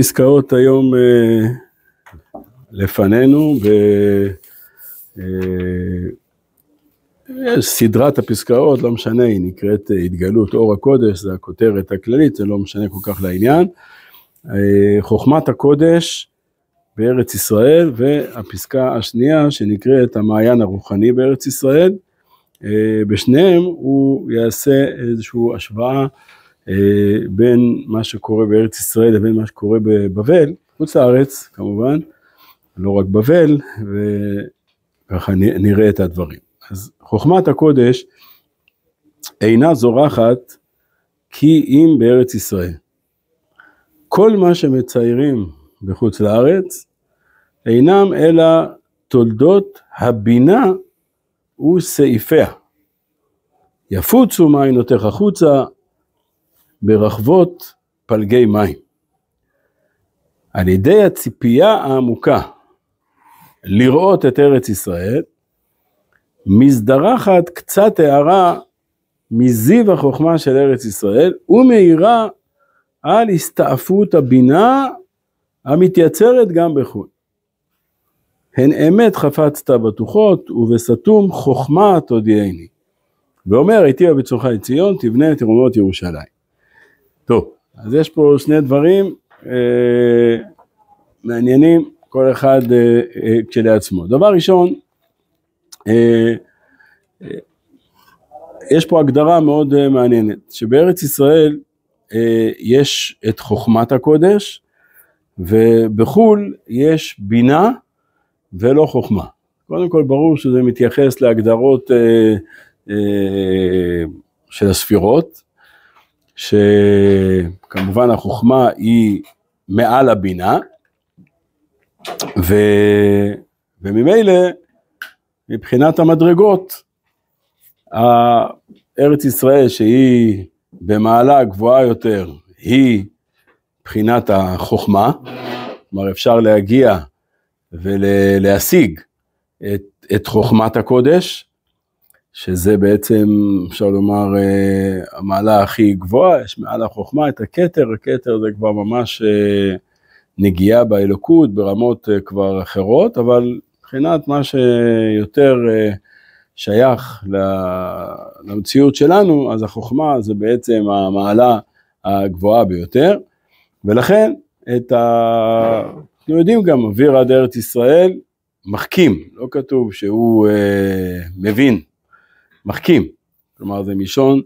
עסקאות היום אה, לפנינו ויש אה, אה, הפסקאות, לא משנה, היא נקראת התגלות אור הקודש, זה הכותרת הכללית, זה לא משנה כל כך לעניין. חוכמת הקודש בארץ ישראל והפסקה השנייה שנקראת המעיין הרוחני בארץ ישראל. בשניהם הוא יעשה איזושהי השוואה אה, בין מה שקורה בארץ ישראל לבין מה שקורה בבבל, חוץ לארץ כמובן, לא רק בבל, וככה נראה את הדברים. אז חוכמת הקודש אינה זורחת כי אם בארץ ישראל. כל מה שמציירים בחוץ לארץ אינם אלא תולדות הבינה וסעיפיה. יפוצו מעיינותיך החוצה, ברחבות פלגי מים. על ידי הציפייה העמוקה לראות את ארץ ישראל, מזדרחת קצת הערה מזיו החוכמה של ארץ ישראל ומאירה על הסתעפות הבינה המתייצרת גם בחו"ל. הן אמת חפצת בטוחות ובסתום חוכמה תודיעני. ואומר, היטיבה בצורכי ציון, תבנה את ירומות ירושלים. טוב, אז יש פה שני דברים אה, מעניינים, כל אחד אה, אה, כשלעצמו. דבר ראשון, אה, אה, יש פה הגדרה מאוד אה, מעניינת, שבארץ ישראל אה, יש את חוכמת הקודש, ובחו"ל יש בינה ולא חוכמה. קודם כל ברור שזה מתייחס להגדרות אה, אה, של הספירות, שכמובן החוכמה היא מעל הבינה, ו... וממילא מבחינת המדרגות, ארץ ישראל שהיא במעלה גבוהה יותר, היא מבחינת החוכמה, כלומר אפשר להגיע ולהשיג את, את חוכמת הקודש, שזה בעצם, אפשר לומר, אה, המעלה הכי גבוהה, יש מעל החוכמה את הכתר, הכתר זה כבר ממש אה, נגיעה באלוקות ברמות אה, כבר אחרות, אבל מבחינת מה שיותר שייך למציאות שלנו, אז החוכמה זה בעצם המעלה הגבוהה ביותר, ולכן את ה... אנחנו יודעים גם, אוויר עד ארץ ישראל מחכים, לא כתוב שהוא אה, מבין, מחכים, כלומר זה מלשון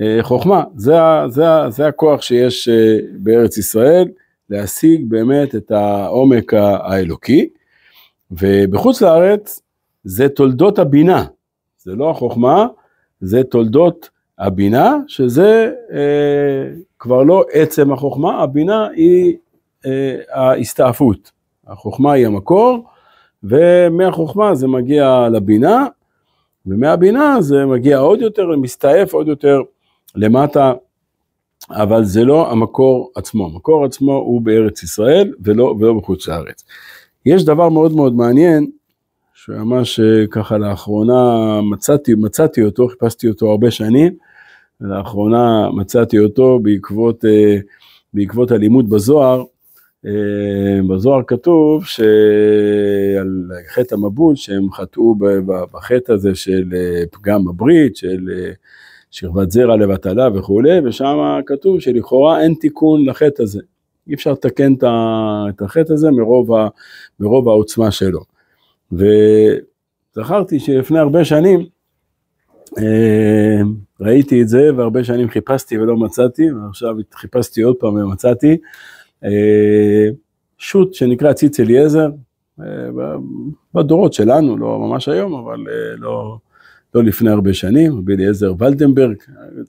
אה, חוכמה, זה, זה, זה הכוח שיש אה, בארץ ישראל, להשיג באמת את העומק האלוקי, ובחוץ לארץ זה תולדות הבינה, זה לא החוכמה, זה תולדות הבינה, שזה אה, כבר לא עצם החוכמה, הבינה היא אה, ההסתעפות, החוכמה היא המקור, ומהחוכמה זה מגיע לבינה, ומהבינה זה מגיע עוד יותר ומסתעף עוד יותר למטה, אבל זה לא המקור עצמו, המקור עצמו הוא בארץ ישראל ולא, ולא בחוץ לארץ. יש דבר מאוד מאוד מעניין, שממש אה, ככה לאחרונה מצאתי, מצאתי אותו, חיפשתי אותו הרבה שנים, ולאחרונה מצאתי אותו בעקבות, אה, בעקבות הלימוד בזוהר, אה, בזוהר כתוב שעל חטא המבול שהם חטאו בחטא הזה של אה, פגם הברית, של אה, שכבת זרע לבטלה וכולי, ושם כתוב שלכאורה אין תיקון לחטא הזה. אי אפשר לתקן את החטא הזה מרוב, ה, מרוב העוצמה שלו. וזכרתי שלפני הרבה שנים ראיתי את זה והרבה שנים חיפשתי ולא מצאתי, ועכשיו חיפשתי עוד פעם ומצאתי. אה, שו"ת שנקרא ציץ אליעזר, אה, בדורות שלנו, לא ממש היום, אבל אה, לא, לא לפני הרבה שנים, רבי אליעזר ולדנברג,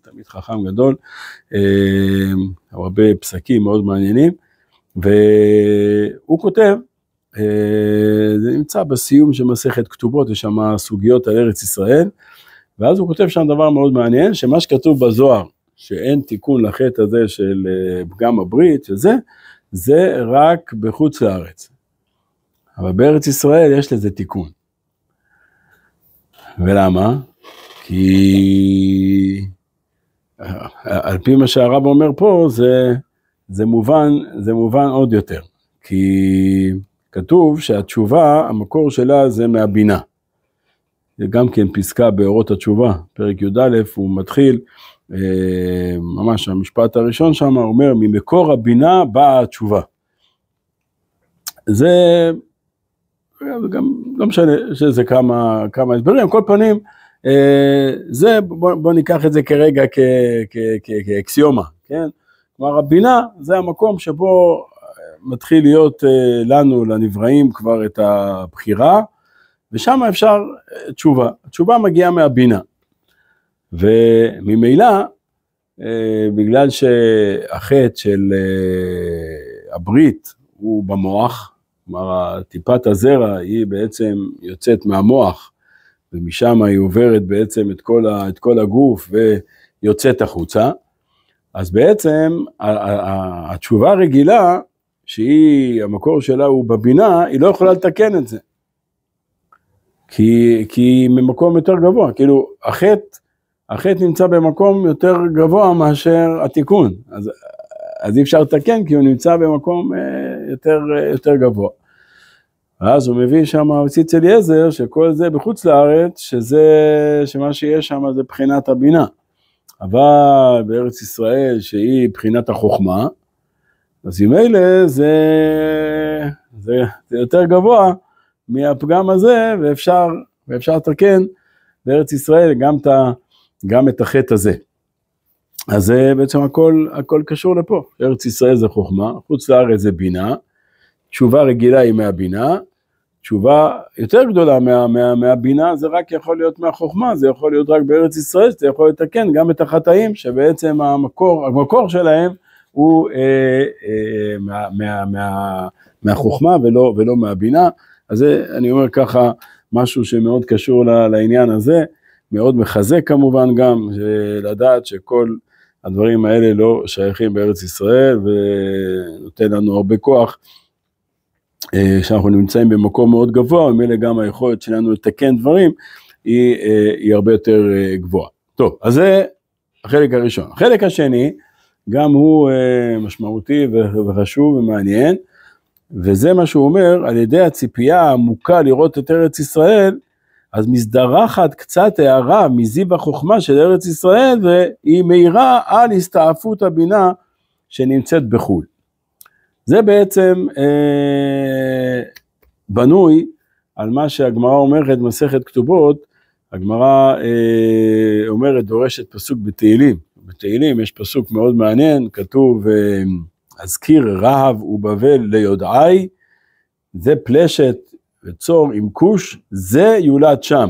תמיד חכם גדול, הרבה פסקים מאוד מעניינים, והוא כותב, זה נמצא בסיום של מסכת כתובות, יש שם סוגיות על ארץ ישראל, ואז הוא כותב שם דבר מאוד מעניין, שמה שכתוב בזוהר שאין תיקון לחטא הזה של אה, פגם הברית, שזה, זה רק בחוץ לארץ. אבל בארץ ישראל יש לזה תיקון. ולמה? כי אה, על פי מה שהרב אומר פה, זה, זה, מובן, זה מובן עוד יותר. כי כתוב שהתשובה, המקור שלה זה מהבינה. זה גם כן פסקה באורות התשובה, פרק י"א, הוא מתחיל אה, ממש המשפט הראשון שם אומר, ממקור הבינה באה התשובה. זה גם לא משנה שזה כמה, כמה הסברים, כל פנים, אה, זה, בוא, בוא ניקח את זה כרגע כאקסיומה, כן? כלומר הבינה זה המקום שבו אה, מתחיל להיות לנו, לנבראים, כבר את הבחירה, ושם אפשר תשובה. התשובה מגיעה מהבינה. וממילא, אה, בגלל שהחטא של אה, הברית הוא במוח, כלומר טיפת הזרע היא בעצם יוצאת מהמוח, ומשם היא עוברת בעצם את כל, ה, את כל הגוף ויוצאת החוצה, אז בעצם התשובה הרגילה, שהיא, המקור שלה הוא בבינה, היא לא יכולה לתקן את זה. כי, היא ממקום יותר גבוה, כאילו החטא החטא נמצא במקום יותר גבוה מאשר התיקון, אז, אז אי אפשר לתקן כי הוא נמצא במקום אה, יותר, אה, יותר גבוה. ואז הוא מביא שם הציץ אליעזר, שכל זה בחוץ לארץ, שזה, שמה שיש שם זה בחינת הבינה. אבל בארץ ישראל, שהיא בחינת החוכמה, אז עם אלה זה, זה, זה יותר גבוה מהפגם הזה, ואפשר, ואפשר לתקן בארץ ישראל גם את ה... גם את החטא הזה. אז זה בעצם הכל, הכל קשור לפה. ארץ ישראל זה חוכמה, חוץ לארץ זה בינה, תשובה רגילה היא מהבינה, תשובה יותר גדולה מה, מה, מהבינה זה רק יכול להיות מהחוכמה, זה יכול להיות רק בארץ ישראל, שאתה יכול לתקן גם את החטאים שבעצם המקור, המקור שלהם הוא אה, אה, מה, מה, מה, מהחוכמה ולא, ולא מהבינה, אז זה אני אומר ככה משהו שמאוד קשור לעניין הזה. מאוד מחזק כמובן גם, לדעת שכל הדברים האלה לא שייכים בארץ ישראל ונותן לנו הרבה כוח. אה, שאנחנו נמצאים במקום מאוד גבוה, ממילא גם היכולת שלנו לתקן דברים היא, אה, היא הרבה יותר אה, גבוהה. טוב, אז זה החלק הראשון. החלק השני, גם הוא משמעותי וחשוב ומעניין, וזה מה שהוא אומר, על ידי הציפייה העמוקה לראות את ארץ ישראל, אז מזדרחת קצת הערה מזיו החוכמה של ארץ ישראל, והיא מאירה על הסתעפות הבינה שנמצאת בחו"ל. זה בעצם אה, בנוי על מה שהגמרא אומרת במסכת כתובות, הגמרא אה, אומרת, דורשת פסוק בתהילים. בתהילים יש פסוק מאוד מעניין, כתוב, אה, אזכיר רהב ובבל ליודעי, זה פלשת וצור עם כוש, זה יולד שם.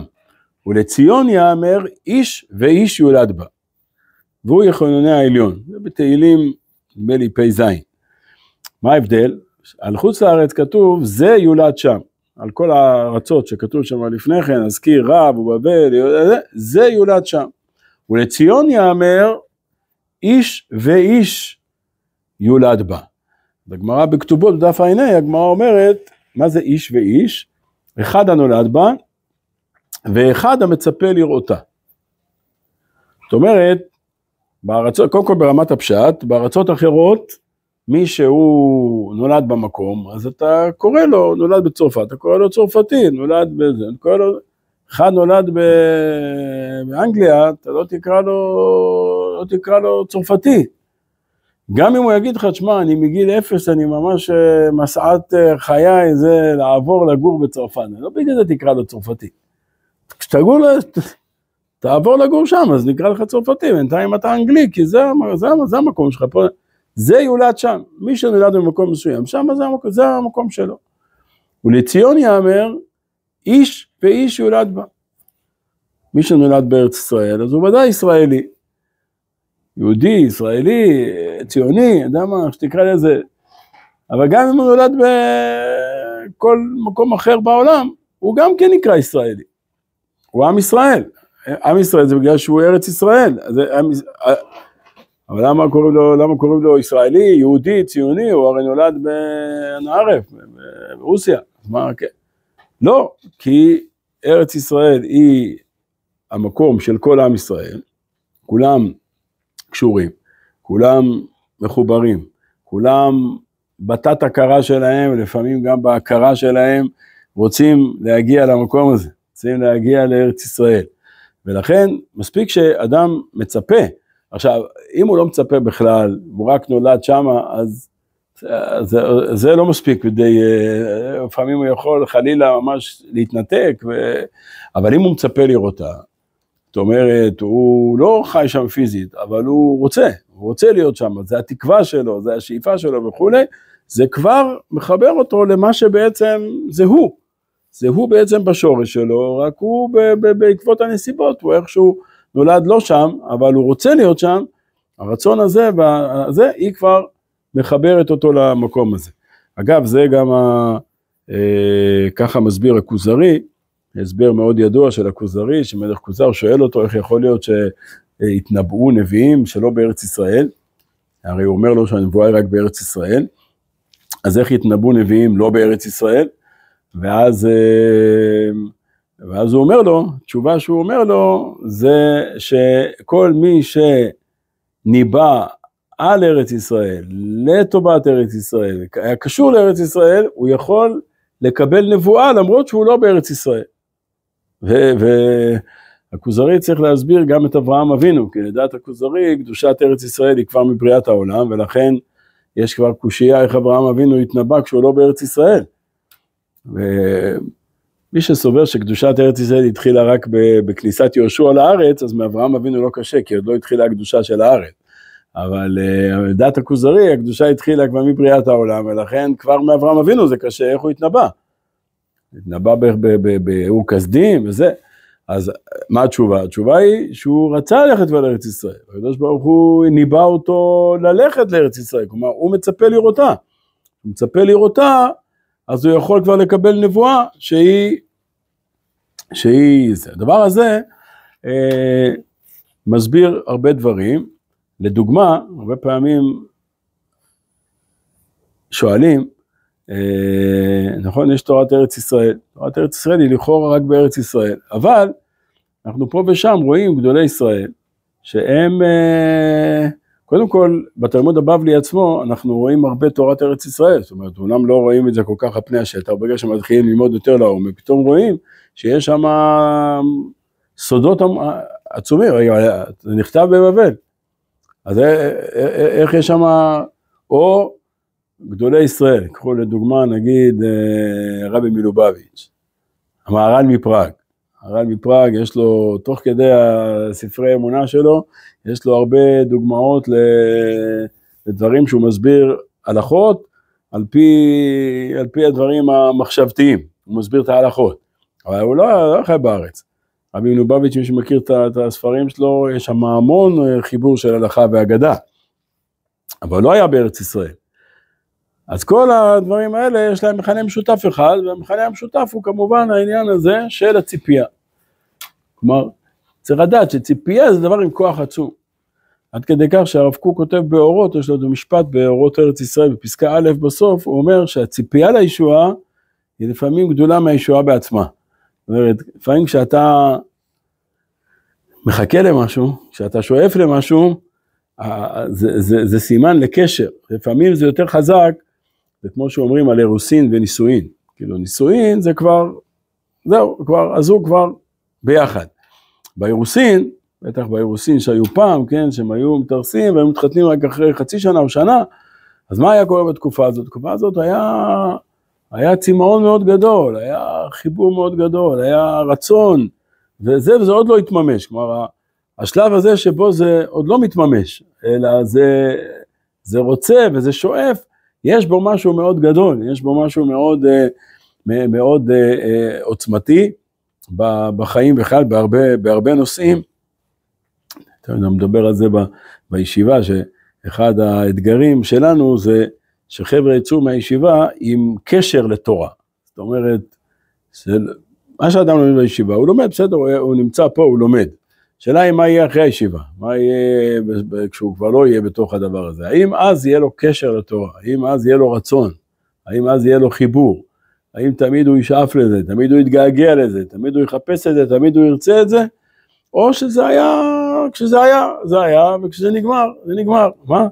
ולציון יאמר איש ואיש יולד בה. והוא יחונני העליון. זה בתהילים, נדמה לי פ"ז. מה ההבדל? על חוץ לארץ כתוב זה יולד שם. על כל הארצות שכתוב שם לפני כן, אזכיר רב ובבל, זה יולד שם. ולציון יאמר איש ואיש יולד בה. בגמרא בכתובות בדף ע"ה הגמרא אומרת מה זה איש ואיש? אחד הנולד בה, ואחד המצפה לראותה. זאת אומרת, בארצות, קודם כל ברמת הפשט, בארצות אחרות, מי שהוא נולד במקום, אז אתה קורא לו, נולד בצרפת, אתה קורא לו צרפתי, נולד בזה, אתה קורא לו, אחד נולד ב... באנגליה, אתה לא תקרא לו, לא תקרא לו צרפתי, גם אם הוא יגיד לך, תשמע, אני מגיל אפס, אני ממש אה, משאת אה, חיי זה לעבור לגור בצרפת, לא בגלל זה תקרא לו צרפתי. כשתגור, תעבור לגור שם, אז נקרא לך צרפתי, בינתיים אתה אנגלי, כי זה, זה, זה, זה המקום שלך פה, זה יולד שם, מי שנולד במקום מסוים, שם זה המקום, זה המקום שלו. ולציון יאמר, איש ואיש יולד בה. מי שנולד בארץ ישראל, אז הוא ודאי ישראלי, יהודי, ישראלי, ציוני, יודע מה, איך שתקרא לזה, אבל גם אם הוא נולד בכל מקום אחר בעולם, הוא גם כן נקרא ישראלי. הוא עם ישראל. עם ישראל זה בגלל שהוא ארץ ישראל. אז, עם... אבל למה קוראים, לו, למה קוראים לו ישראלי, יהודי, ציוני, הוא הרי נולד בנערף, ברוסיה. מה, כן. לא, כי ארץ ישראל היא המקום של כל עם ישראל, כולם קשורים, כולם מחוברים, כולם בתת הכרה שלהם, לפעמים גם בהכרה שלהם, רוצים להגיע למקום הזה, רוצים להגיע לארץ ישראל. ולכן מספיק שאדם מצפה, עכשיו אם הוא לא מצפה בכלל, הוא רק נולד שמה, אז זה, זה לא מספיק כדי, אה, לפעמים הוא יכול חלילה ממש להתנתק, ו... אבל אם הוא מצפה לראותה, אומרת, הוא לא חי שם פיזית, אבל הוא רוצה, הוא רוצה להיות שם, זה התקווה שלו, זה השאיפה שלו וכולי, זה כבר מחבר אותו למה שבעצם זה הוא. זה הוא בעצם בשורש שלו, רק הוא בעקבות הנסיבות, הוא איכשהו נולד לא שם, אבל הוא רוצה להיות שם, הרצון הזה, והזה, היא כבר מחברת אותו למקום הזה. אגב, זה גם ה... אה, ככה מסביר הכוזרי, הסבר מאוד ידוע של הכוזרי, שמלך כוזר שואל אותו איך יכול להיות שהתנבאו נביאים שלא בארץ ישראל, הרי הוא אומר לו שהנבואה היא רק בארץ ישראל, אז איך התנבאו נביאים לא בארץ ישראל? ואז, אה, ואז הוא אומר לו, תשובה שהוא אומר לו, זה שכל מי שניבא על ארץ ישראל, לטובת ארץ ישראל, היה קשור לארץ ישראל, הוא יכול לקבל נבואה למרות שהוא לא בארץ ישראל. והכוזרי צריך להסביר גם את אברהם אבינו, כי לדעת הכוזרי קדושת ארץ ישראל היא כבר מבריאת העולם, ולכן יש כבר קושייה איך אברהם אבינו התנבא כשהוא לא בארץ ישראל. ומי שסובר שקדושת ארץ ישראל התחילה רק בכניסת יהושע לארץ, אז מאברהם אבינו לא קשה, כי עוד לא התחילה הקדושה של הארץ. אבל אה, לדעת הכוזרי, הקדושה התחילה כבר מבריאת העולם, ולכן כבר מאברהם אבינו זה קשה, איך הוא התנבא. התנבא באור כסדים וזה. אז מה התשובה? התשובה היא שהוא רצה ללכת לארץ ישראל. הקדוש ברוך הוא ניבא אותו ללכת לארץ ישראל, כלומר הוא מצפה לראותה. הוא מצפה לראותה, אז הוא יכול כבר לקבל נבואה שהיא, שהיא זה. הדבר הזה אה, מסביר הרבה דברים. לדוגמה, הרבה פעמים שואלים, אה, נכון, יש תורת ארץ ישראל. תורת ארץ ישראל היא לכאורה רק בארץ ישראל, אבל אנחנו פה ושם רואים גדולי ישראל, שהם, אה, קודם כל, בתלמוד הבבלי עצמו, אנחנו רואים הרבה תורת ארץ ישראל, זאת אומרת, אומנם לא רואים את זה כל כך על פני השטח, ברגע שמתחילים ללמוד יותר לעומק, פתאום רואים שיש שם סודות עצומים, רגע, זה נכתב בבבל, אז אה, איך יש שם, או גדולי ישראל, קחו לדוגמה נגיד אה, רבי מלובביץ', המהר"ן מפראג, הר"ל מפראג יש לו, תוך כדי הספרי האמונה שלו, יש לו הרבה דוגמאות לדברים שהוא מסביר הלכות על פי, על פי הדברים המחשבתיים, הוא מסביר את ההלכות, אבל הוא לא, לא חי בארץ. רבי מלובביץ', מי שמכיר את, את הספרים שלו, יש שם המון אה, חיבור של הלכה ואגדה, אבל לא היה בארץ ישראל. אז כל הדברים האלה יש להם מכנה משותף אחד, והמכנה המשותף הוא כמובן העניין הזה של הציפייה. כלומר, צריך לדעת שציפייה זה דבר עם כוח עצום. עד כדי כך שהרב קוק כותב באורות, יש לו את המשפט באורות ארץ ישראל, בפסקה א' בסוף, הוא אומר שהציפייה לישועה היא לפעמים גדולה מהישועה בעצמה. זאת אומרת, לפעמים כשאתה מחכה למשהו, כשאתה שואף למשהו, זה, זה, זה סימן לקשר. לפעמים זה יותר חזק זה כמו שאומרים על אירוסין ונישואין, כאילו נישואין זה כבר, זהו, כבר, הזוג כבר ביחד. באירוסין, בטח באירוסין שהיו פעם, כן, שהם היו מתארסים והיו מתחתנים רק אחרי חצי שנה או שנה, אז מה היה קורה בתקופה הזאת? בתקופה הזאת היה, היה צמאון מאוד גדול, היה חיבור מאוד גדול, היה רצון, וזה, וזה עוד לא התממש, כלומר, השלב הזה שבו זה עוד לא מתממש, אלא זה, זה רוצה וזה שואף, יש בו משהו מאוד גדול, יש בו משהו מאוד, אה, מאוד אה, אה, עוצמתי בחיים בכלל, בהרבה, בהרבה נושאים. אתה יודע, מדבר על זה בישיבה, שאחד האתגרים שלנו זה שחבר'ה יצאו מהישיבה עם קשר לתורה. זאת אומרת, של... מה שאדם לומד בישיבה, הוא לומד, בסדר, הוא נמצא פה, הוא לומד. השאלה היא מה יהיה אחרי הישיבה, מה יהיה כשהוא כבר לא יהיה בתוך הדבר הזה, האם אז יהיה לו קשר לתורה, האם אז יהיה לו רצון, האם אז יהיה לו חיבור, האם תמיד הוא ישאף לזה, תמיד הוא יתגעגע לזה, תמיד הוא יחפש את זה, תמיד הוא ירצה את זה, או שזה היה, כשזה היה, זה היה, וכשזה נגמר, זה נגמר, מה?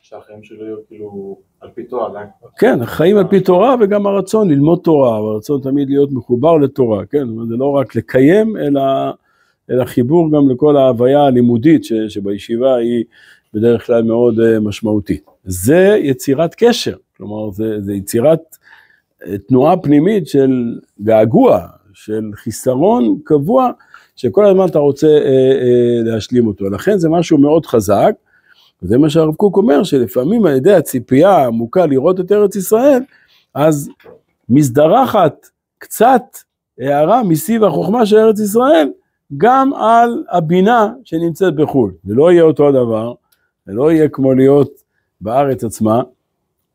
שהחיים שלו יהיו כאילו על פי תורה עדיין. לא? כן, החיים על פי תורה וגם הרצון ללמוד תורה, הרצון תמיד להיות מחובר לתורה, כן, זה לא רק לקיים, אלא... אלא חיבור גם לכל ההוויה הלימודית ש, שבישיבה היא בדרך כלל מאוד uh, משמעותית. זה יצירת קשר, כלומר זה, זה יצירת אה, תנועה פנימית של געגוע, של חיסרון קבוע, שכל הזמן אתה רוצה אה, אה, להשלים אותו. לכן זה משהו מאוד חזק, וזה מה שהרב קוק אומר, שלפעמים על ידי הציפייה העמוקה לראות את ארץ ישראל, אז מזדרחת קצת הערה מסביב החוכמה של ארץ ישראל, גם על הבינה שנמצאת בחו"ל. זה לא יהיה אותו הדבר, זה לא יהיה כמו להיות בארץ עצמה.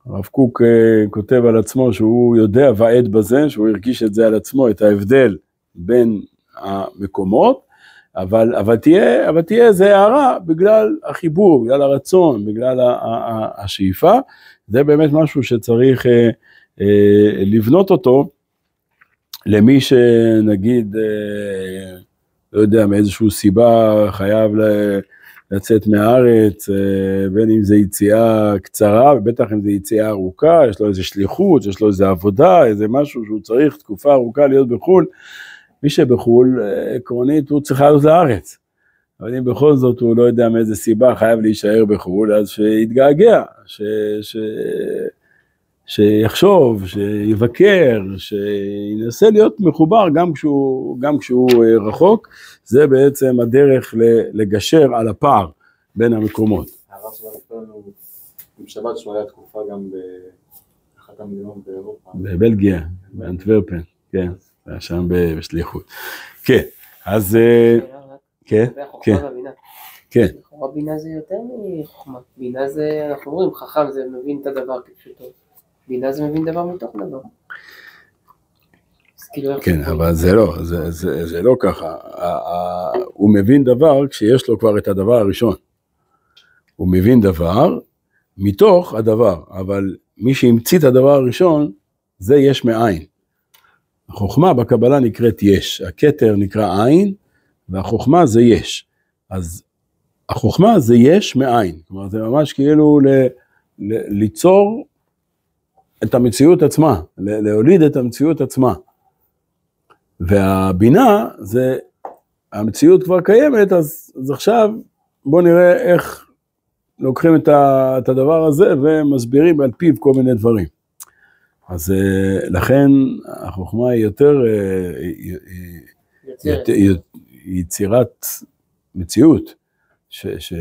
הרב קוק אה, כותב על עצמו שהוא יודע ועד בזה, שהוא הרגיש את זה על עצמו, את ההבדל בין המקומות, אבל, אבל, תהיה, אבל תהיה איזה הערה בגלל החיבור, בגלל הרצון, בגלל השאיפה. זה באמת משהו שצריך אה, אה, לבנות אותו למי שנגיד אה, לא יודע, מאיזושהי סיבה חייב ל... לצאת מהארץ, אה, בין אם זה יציאה קצרה, ובטח אם זה יציאה ארוכה, יש לו איזה שליחות, יש לו איזה עבודה, איזה משהו שהוא צריך תקופה ארוכה להיות בחו"ל. מי שבחו"ל, אה, עקרונית, הוא צריך לעלות לארץ. אבל אם בכל זאת הוא לא יודע מאיזה סיבה חייב להישאר בחו"ל, אז שיתגעגע, ש... ש... שיחשוב, שיבקר, שינסה להיות מחובר גם כשהוא, גם כשהוא אה, רחוק, זה בעצם הדרך לגשר על הפער בין המקומות. הרב שלנו, עם שבת שהוא היה תקופה גם באחת המדינות באירופה. בבלגיה, באנטוורפן, כן, היה שם בשליחות. כן, אז... אה, כן, כן. כן. חוכמה בינה זה יותר מחוכמה. בינה זה, אנחנו אומרים, חכם זה מבין את הדבר כפשוטו. בינה זה מבין דבר מתוך דבר. כאילו, כן, אבל זה לא, זה, לא ככה. הוא מבין דבר כשיש לו כבר את הדבר הראשון. הוא מבין דבר מתוך הדבר, אבל מי שהמציא את הדבר הראשון, זה יש מאין. החוכמה בקבלה נקראת יש, הכתר נקרא עין, והחוכמה זה יש. אז החוכמה זה יש מאין, כלומר זה ממש כאילו ליצור את המציאות עצמה, להוליד את המציאות עצמה. והבינה זה, המציאות כבר קיימת, אז, אז עכשיו בואו נראה איך לוקחים את, ה, את הדבר הזה ומסבירים על פיו כל מיני דברים. אז אה, לכן החוכמה היא יותר אה, יצירת, יצירת מציאות, ש, ש, ש,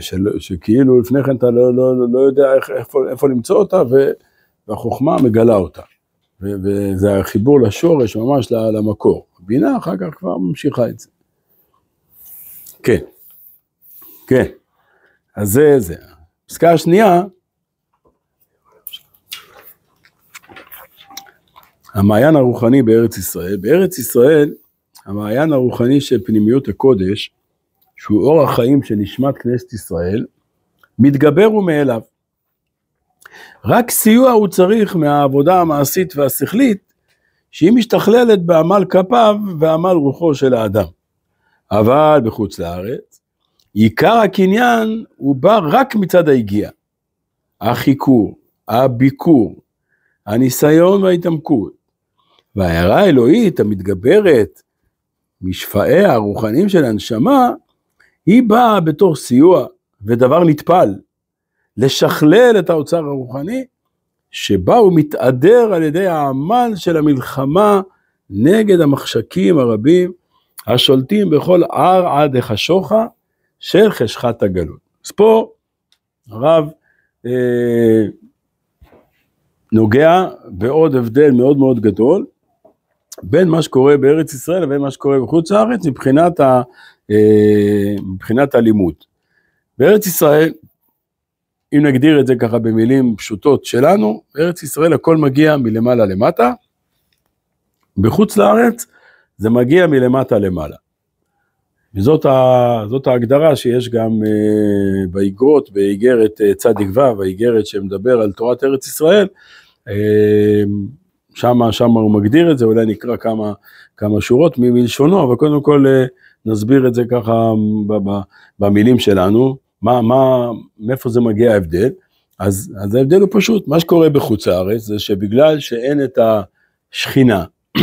ש, שכאילו לפני כן אתה לא, לא, לא יודע איך, איפה, איפה למצוא אותה, ו... והחוכמה מגלה אותה. וזה החיבור לשורש, ממש למקור. הבינה אחר כך כבר ממשיכה את זה. כן, כן. אז זה זה. הפסקה השנייה, המעיין הרוחני בארץ ישראל. בארץ ישראל, המעיין הרוחני של פנימיות הקודש, שהוא אור החיים של נשמת כנסת ישראל, מתגבר הוא מאליו. רק סיוע הוא צריך מהעבודה המעשית והשכלית, שהיא משתכללת בעמל כפיו ועמל רוחו של האדם. אבל בחוץ לארץ, עיקר הקניין הוא בא רק מצד היגיעה. החיקור, הביקור, הניסיון וההתעמקות. וההערה האלוהית המתגברת משפעיה הרוחניים של הנשמה, היא באה בתור סיוע ודבר נטפל, לשכלל את האוצר הרוחני, שבה הוא מתעדר על ידי העמל של המלחמה נגד המחשקים הרבים השולטים בכל ער עד החשוכה של חשכת הגלות. אז פה הרב אה, נוגע בעוד הבדל מאוד מאוד גדול בין מה שקורה בארץ ישראל לבין מה שקורה בחוץ לארץ מבחינת, ה, אה, מבחינת הלימוד. בארץ ישראל אם נגדיר את זה ככה במילים פשוטות שלנו, בארץ ישראל הכל מגיע מלמעלה למטה, בחוץ לארץ זה מגיע מלמטה למעלה. וזאת ה, ההגדרה שיש גם אה, באיגרות, באיגרת אה, צדיק ו', האיגרת שמדבר על תורת ארץ ישראל, אה, שמה, שמה הוא מגדיר את זה, אולי נקרא כמה, כמה שורות מלשונו, אבל קודם כל אה, נסביר את זה ככה ב, ב, במילים שלנו. מה, מה, מאיפה זה מגיע ההבדל? אז, אז ההבדל הוא פשוט, מה שקורה בחוץ לארץ זה שבגלל שאין את השכינה,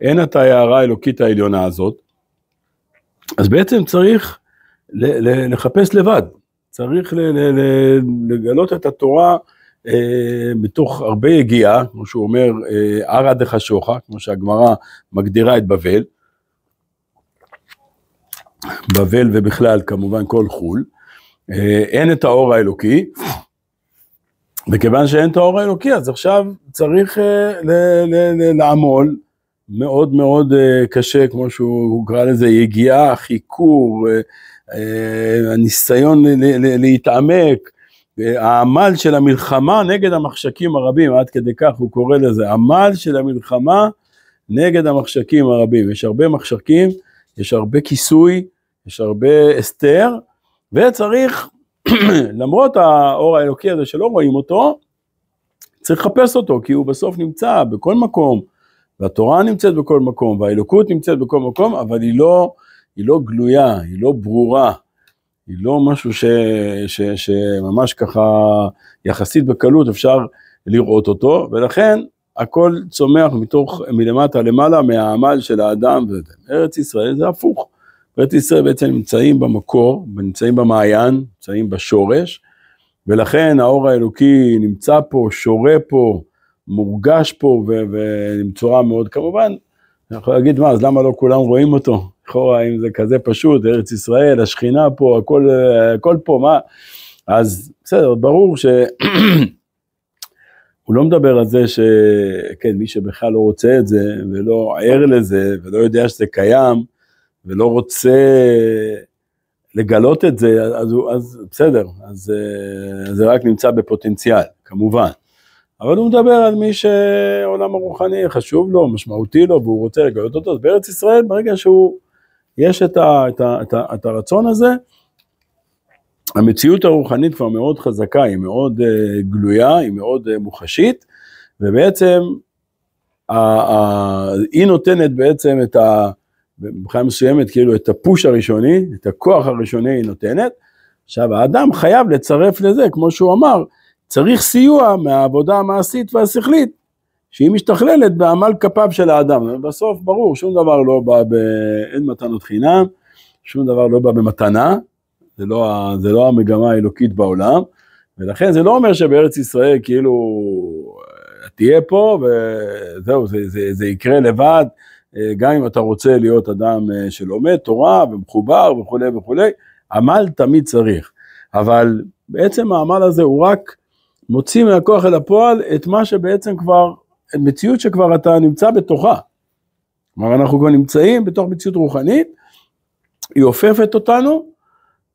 אין את ההערה האלוקית העליונה הזאת, אז בעצם צריך ל, ל, לחפש לבד, צריך ל, ל, ל, לגלות את התורה אה, מתוך הרבה יגיעה, כמו שהוא אומר, אה, ערא אה, דחשוכא, כמו שהגמרא מגדירה את בבל, בבל ובכלל כמובן כל חו"ל, אה, אין את האור האלוקי, וכיוון שאין את האור האלוקי אז עכשיו צריך אה, לעמול מאוד מאוד אה, קשה, כמו שהוא קרא לזה יגיעה, חיכור, הניסיון להתעמק, העמל של המלחמה נגד המחשקים הרבים, עד כדי כך הוא קורא לזה, עמל של המלחמה נגד המחשקים הרבים, יש הרבה מחשקים, יש הרבה כיסוי, יש הרבה הסתר, וצריך, למרות האור האלוקי הזה שלא רואים אותו, צריך לחפש אותו, כי הוא בסוף נמצא בכל מקום, והתורה נמצאת בכל מקום, והאלוקות נמצאת בכל מקום, אבל היא לא, היא לא גלויה, היא לא ברורה, היא לא משהו ש, ש, שממש ככה יחסית בקלות אפשר לראות אותו, ולכן הכל צומח מתוך, מלמטה למעלה, מהעמל של האדם. ארץ ישראל זה הפוך. ארץ ישראל בעצם נמצאים במקור, נמצאים במעיין, נמצאים בשורש, ולכן האור האלוקי נמצא פה, שורה פה, מורגש פה, ובצורה מאוד כמובן, אני יכול להגיד, מה, אז למה לא כולם רואים אותו? לכאורה, אם זה כזה פשוט, ארץ ישראל, השכינה פה, הכל, הכל פה, מה? אז בסדר, ברור ש... הוא לא מדבר על זה שכן, מי שבכלל לא רוצה את זה, ולא ער לזה, ולא יודע שזה קיים, ולא רוצה לגלות את זה, אז, אז בסדר, אז אה, זה רק נמצא בפוטנציאל, כמובן. אבל הוא מדבר על מי שעולם הרוחני חשוב לו, משמעותי לו, והוא רוצה לגלות אותו. אז בארץ ישראל, ברגע שהוא, יש את, ה, את, ה, את, ה, את הרצון הזה, המציאות הרוחנית כבר מאוד חזקה, היא מאוד uh, גלויה, היא מאוד uh, מוחשית, ובעצם ה- ה- היא נותנת בעצם את ה... מבחינה מסוימת, כאילו את הפוש הראשוני, את הכוח הראשוני היא נותנת. עכשיו, האדם חייב לצרף לזה, כמו שהוא אמר, צריך סיוע מהעבודה המעשית והשכלית, שהיא משתכללת בעמל כפיו של האדם. בסוף, ברור, שום דבר לא בא ב... אין מתנות חינם, שום דבר לא בא במתנה, זה לא, זה לא המגמה האלוקית בעולם, ולכן זה לא אומר שבארץ ישראל כאילו אה, תהיה פה וזהו, זה, זה, זה זה יקרה לבד, אה, גם אם אתה רוצה להיות אדם אה, שלומד תורה ומחובר וכולי וכולי, עמל תמיד צריך, אבל בעצם העמל הזה הוא רק מוציא מהכוח אל הפועל את מה שבעצם כבר, את מציאות שכבר אתה נמצא בתוכה. כלומר אנחנו כבר נמצאים בתוך מציאות רוחנית, היא עופפת אותנו,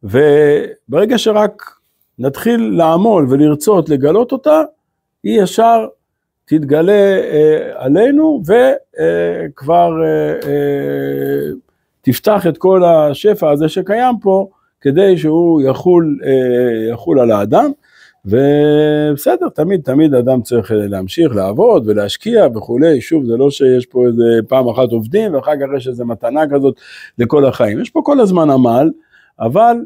וברגע שרק נתחיל לעמול ולרצות לגלות אותה, היא ישר תתגלה אה, עלינו וכבר אה, אה, אה, תפתח את כל השפע הזה שקיים פה כדי שהוא יחול, אה, יחול על האדם. ובסדר, תמיד תמיד אדם צריך אה, להמשיך לעבוד ולהשקיע וכולי, שוב, זה לא שיש פה איזה פעם אחת עובדים ואחר כך יש איזה מתנה כזאת לכל החיים, יש פה כל הזמן עמל. אבל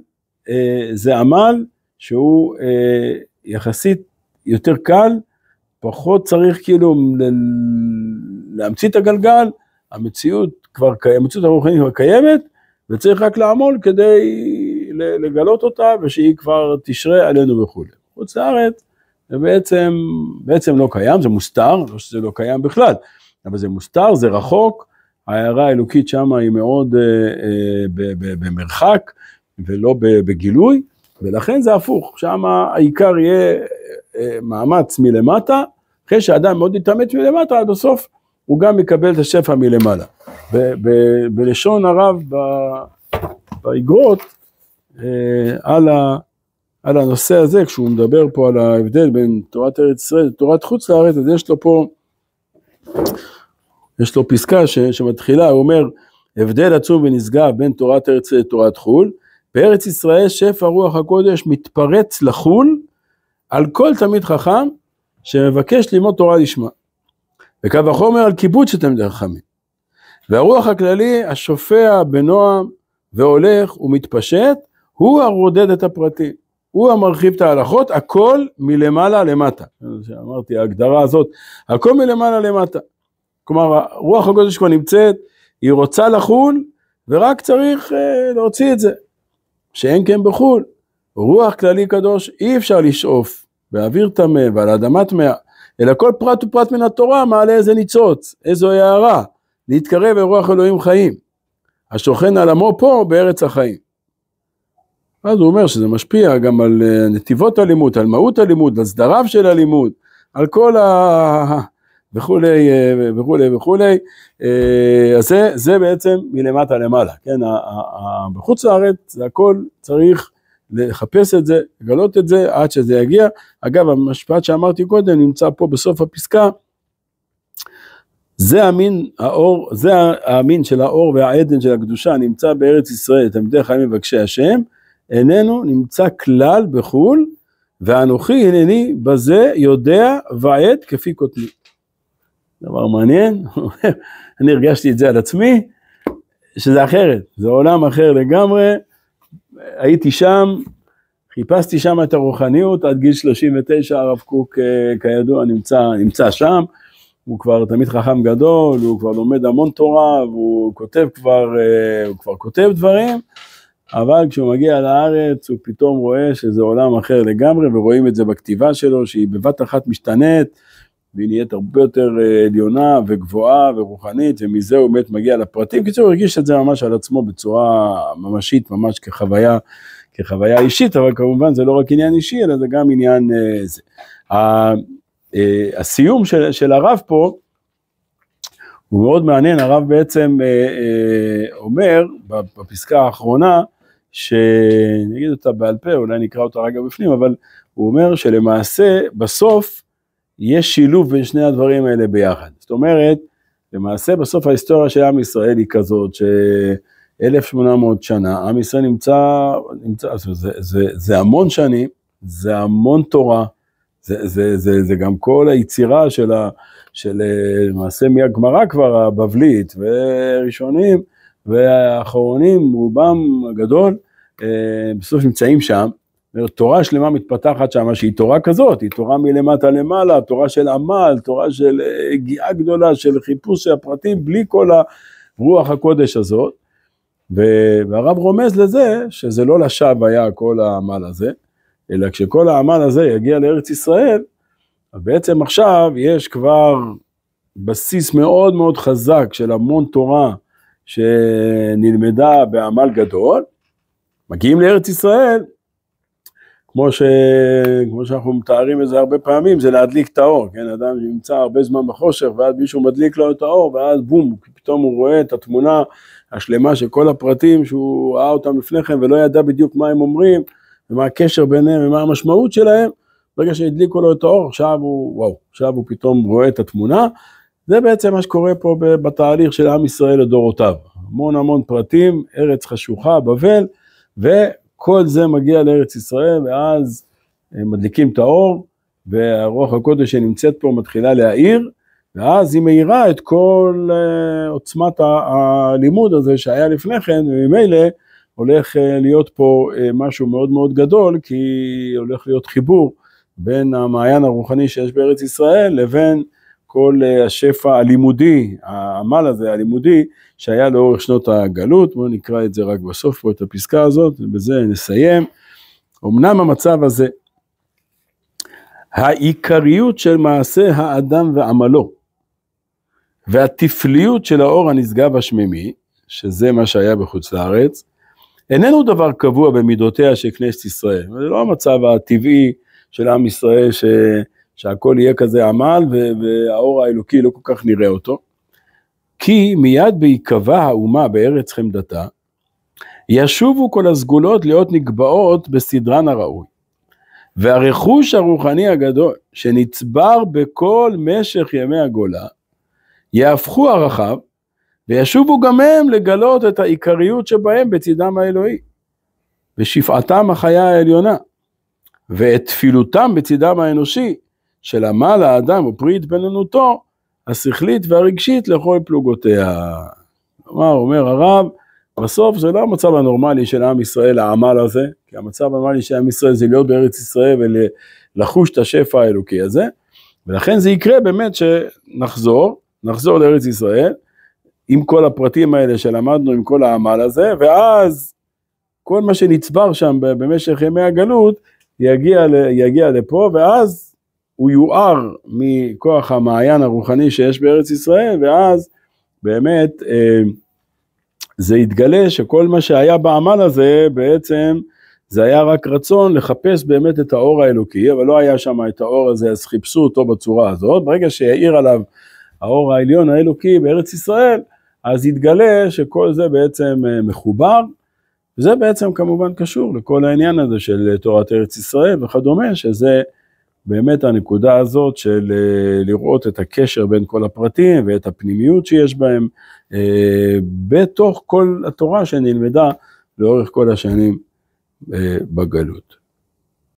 אה, זה עמל שהוא אה, יחסית יותר קל, פחות צריך כאילו ל- להמציא את הגלגל, המציאות כבר, קיימת, המציאות הרוחנית כבר קיימת, וצריך רק לעמול כדי לגלות אותה ושהיא כבר תשרה עלינו וכולי. חוץ לארץ זה בעצם, בעצם לא קיים, זה מוסתר, לא שזה לא קיים בכלל, אבל זה מוסתר, זה רחוק, ההערה האלוקית שם היא מאוד אה, אה, במרחק, ולא בגילוי, ולכן זה הפוך, שם העיקר יהיה אה, מאמץ מלמטה, אחרי שאדם מאוד יתאמץ מלמטה, עד הסוף הוא גם יקבל את השפע מלמעלה. ב- ב- בלשון הרב באגרות, אה, על, ה- על הנושא הזה, כשהוא מדבר פה על ההבדל בין תורת ארץ ישראל לתורת חוץ לארץ, אז יש לו פה, יש לו פסקה ש- שמתחילה, הוא אומר, הבדל עצום ונשגב בין תורת ארץ לתורת חו"ל, בארץ ישראל שפע רוח הקודש מתפרץ לחול על כל תלמיד חכם שמבקש ללמוד תורה לשמה. וקו החומר על כיבוד של תלמידי חכמים. והרוח הכללי השופע בנועם והולך ומתפשט, הוא הרודד את הפרטים, הוא המרחיב את ההלכות, הכל מלמעלה למטה. אמרתי, ההגדרה הזאת, הכל מלמעלה למטה. כלומר, רוח הקודש כבר נמצאת, היא רוצה לחול, ורק צריך אה, להוציא את זה. שאין כן בחו"ל. רוח כללי קדוש אי אפשר לשאוף באוויר טמא ועל אדמה טמאה, אלא כל פרט ופרט מן התורה מעלה איזה ניצוץ, איזו הערה, להתקרב אל רוח אלוהים חיים, השוכן על עמו פה בארץ החיים. אז הוא אומר שזה משפיע גם על אה, נתיבות הלימוד, על מהות הלימוד, על סדריו של הלימוד, על כל ה... אה, וכולי וכולי וכולי, אה, אז זה, זה בעצם מלמטה למעלה, כן, בחוץ לארץ זה הכל צריך לחפש את זה, לגלות את זה עד שזה יגיע, אגב המשפט שאמרתי קודם נמצא פה בסוף הפסקה, זה המין האור, זה המין של האור והעדן של הקדושה נמצא בארץ ישראל, תלמידי חיים מבקשי השם, איננו נמצא כלל בחו"ל, ואנוכי הנני בזה יודע ועד כפי קוטני. דבר מעניין, אני הרגשתי את זה על עצמי, שזה אחרת, זה עולם אחר לגמרי, הייתי שם, חיפשתי שם את הרוחניות, עד גיל 39 הרב קוק אה, כידוע נמצא, נמצא שם, הוא כבר תמיד חכם גדול, הוא כבר לומד המון תורה, והוא כותב כבר, אה, הוא כבר כותב דברים, אבל כשהוא מגיע לארץ הוא פתאום רואה שזה עולם אחר לגמרי, ורואים את זה בכתיבה שלו, שהיא בבת אחת משתנית, והיא נהיית הרבה יותר אה, עליונה וגבוהה ורוחנית, ומזה הוא באמת מגיע לפרטים. בקיצור, הוא הרגיש את זה ממש על עצמו בצורה ממשית, ממש כחוויה, כחוויה אישית, אבל כמובן זה לא רק עניין אישי, אלא זה גם עניין אה, זה. אה, הסיום של, של הרב פה, הוא מאוד מעניין, הרב בעצם אומר בפסקה האחרונה, שאני אגיד אותה בעל פה, אולי נקרא אותה רגע בפנים, אבל הוא אומר שלמעשה בסוף יש שילוב בין שני הדברים האלה ביחד. זאת אומרת, למעשה בסוף ההיסטוריה של עם ישראל היא כזאת, ש-1800 שנה, עם ישראל נמצא, נמצא זה, זה, זה, זה המון שנים, זה המון תורה, זה, זה, זה, זה גם כל היצירה של, ה, של אה, למעשה מהגמרא כבר, הבבלית וראשונים והאחרונים, רובם הגדול, אה, בסוף נמצאים שם. תורה שלמה מתפתחת שם, שהיא תורה כזאת, היא תורה מלמטה למעלה, תורה של עמל, תורה של הגיעה אה, גדולה, של חיפוש של הפרטים, בלי כל הרוח הקודש הזאת. והרב רומז לזה שזה לא לשווא היה כל העמל הזה, אלא כשכל העמל הזה יגיע לארץ ישראל, בעצם עכשיו יש כבר בסיס מאוד מאוד חזק של המון תורה שנלמדה בעמל גדול, מגיעים לארץ ישראל, כמו, ש... כמו שאנחנו מתארים את זה הרבה פעמים, זה להדליק את האור, כן, אדם נמצא הרבה זמן בחושך ואז מישהו מדליק לו את האור ואז בום, פתאום הוא רואה את התמונה השלמה של כל הפרטים שהוא ראה אותם לפני כן ולא ידע בדיוק מה הם אומרים ומה הקשר ביניהם ומה המשמעות שלהם, ברגע שהדליקו לו את האור, עכשיו הוא, וואו, עכשיו הוא פתאום רואה את התמונה, זה בעצם מה שקורה פה בתהליך של עם ישראל לדורותיו, המון המון פרטים, ארץ חשוכה, בבל, ו... כל זה מגיע לארץ ישראל, ואז אה, מדליקים את האור, והרוח הקודש שנמצאת פה מתחילה להאיר, ואז היא מאירה את כל אה, עוצמת הלימוד הזה שהיה לפני כן, וממילא הולך אה, להיות פה משהו מאוד מאוד גדול, כי הולך להיות חיבור בין המעיין הרוחני שיש בארץ ישראל לבין כל השפע הלימודי, העמל הזה, הלימודי, שהיה לאורך שנות הגלות, בואו נקרא את זה רק בסוף פה, את הפסקה הזאת, ובזה נסיים. אמנם המצב הזה, העיקריות של מעשה האדם ועמלו, והתפליות של האור הנשגב השמימי, שזה מה שהיה בחוץ לארץ, איננו דבר קבוע במידותיה של כנסת ישראל. זה לא המצב הטבעי של עם ישראל, ש... שהכל יהיה כזה עמל, והאור האלוקי לא כל כך נראה אותו. כי מיד בהיקבע האומה בארץ חמדתה, ישובו כל הסגולות להיות נקבעות בסדרן הראוי. והרכוש הרוחני הגדול שנצבר בכל משך ימי הגולה, יהפכו ערכיו, וישובו גם הם לגלות את העיקריות שבהם בצדם האלוהי, ושפעתם החיה העליונה, ואת תפילותם בצדם האנושי, שלמעלה האדם ופרי התבוננותו, השכלית והרגשית לכל פלוגותיה. כלומר, אומר הרב, בסוף זה לא המצב הנורמלי של עם ישראל, העמל הזה, כי המצב הנורמלי של עם ישראל זה להיות בארץ ישראל ולחוש את השפע האלוקי הזה, ולכן זה יקרה באמת שנחזור, נחזור לארץ ישראל, עם כל הפרטים האלה שלמדנו, עם כל העמל הזה, ואז כל מה שנצבר שם במשך ימי הגלות, יגיע, ל, יגיע לפה, ואז הוא יואר מכוח המעיין הרוחני שיש בארץ ישראל, ואז באמת אה, זה יתגלה שכל מה שהיה בעמל הזה בעצם זה היה רק רצון לחפש באמת את האור האלוקי, אבל לא היה שם את האור הזה, אז חיפשו אותו בצורה הזאת. ברגע שהאיר עליו האור העליון האלוקי בארץ ישראל, אז יתגלה שכל זה בעצם אה, מחובר, וזה בעצם כמובן קשור לכל העניין הזה של אה, תורת ארץ ישראל וכדומה, שזה באמת הנקודה הזאת של אה, לראות את הקשר בין כל הפרטים ואת הפנימיות שיש בהם אה, בתוך כל התורה שנלמדה לאורך כל השנים אה, בגלות.